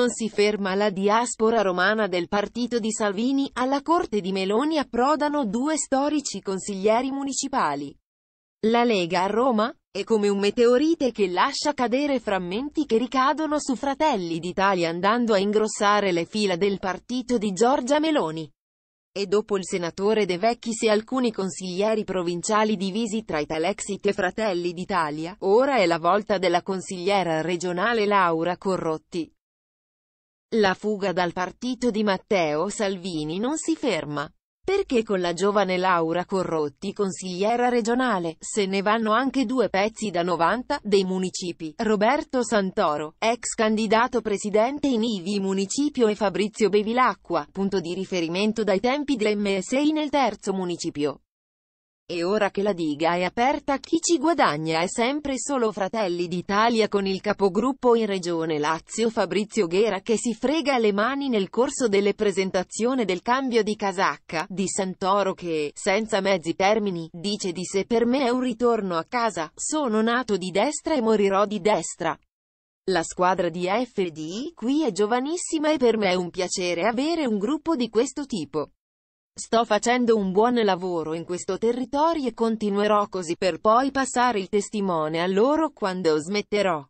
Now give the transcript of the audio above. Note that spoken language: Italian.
Non si ferma la diaspora romana del partito di Salvini, alla corte di Meloni approdano due storici consiglieri municipali. La Lega a Roma? È come un meteorite che lascia cadere frammenti che ricadono su Fratelli d'Italia andando a ingrossare le fila del partito di Giorgia Meloni. E dopo il senatore De Vecchi se alcuni consiglieri provinciali divisi tra Italexit e Fratelli d'Italia, ora è la volta della consigliera regionale Laura Corrotti. La fuga dal partito di Matteo Salvini non si ferma. Perché con la giovane Laura Corrotti consigliera regionale, se ne vanno anche due pezzi da 90, dei municipi, Roberto Santoro, ex candidato presidente in Ivi municipio e Fabrizio Bevilacqua, punto di riferimento dai tempi del MSI nel terzo municipio. E ora che la diga è aperta chi ci guadagna è sempre solo Fratelli d'Italia con il capogruppo in Regione Lazio Fabrizio Ghera che si frega le mani nel corso delle presentazioni del cambio di casacca, di Santoro che, senza mezzi termini, dice di sé per me è un ritorno a casa, sono nato di destra e morirò di destra. La squadra di FD qui è giovanissima e per me è un piacere avere un gruppo di questo tipo. Sto facendo un buon lavoro in questo territorio e continuerò così per poi passare il testimone a loro quando smetterò.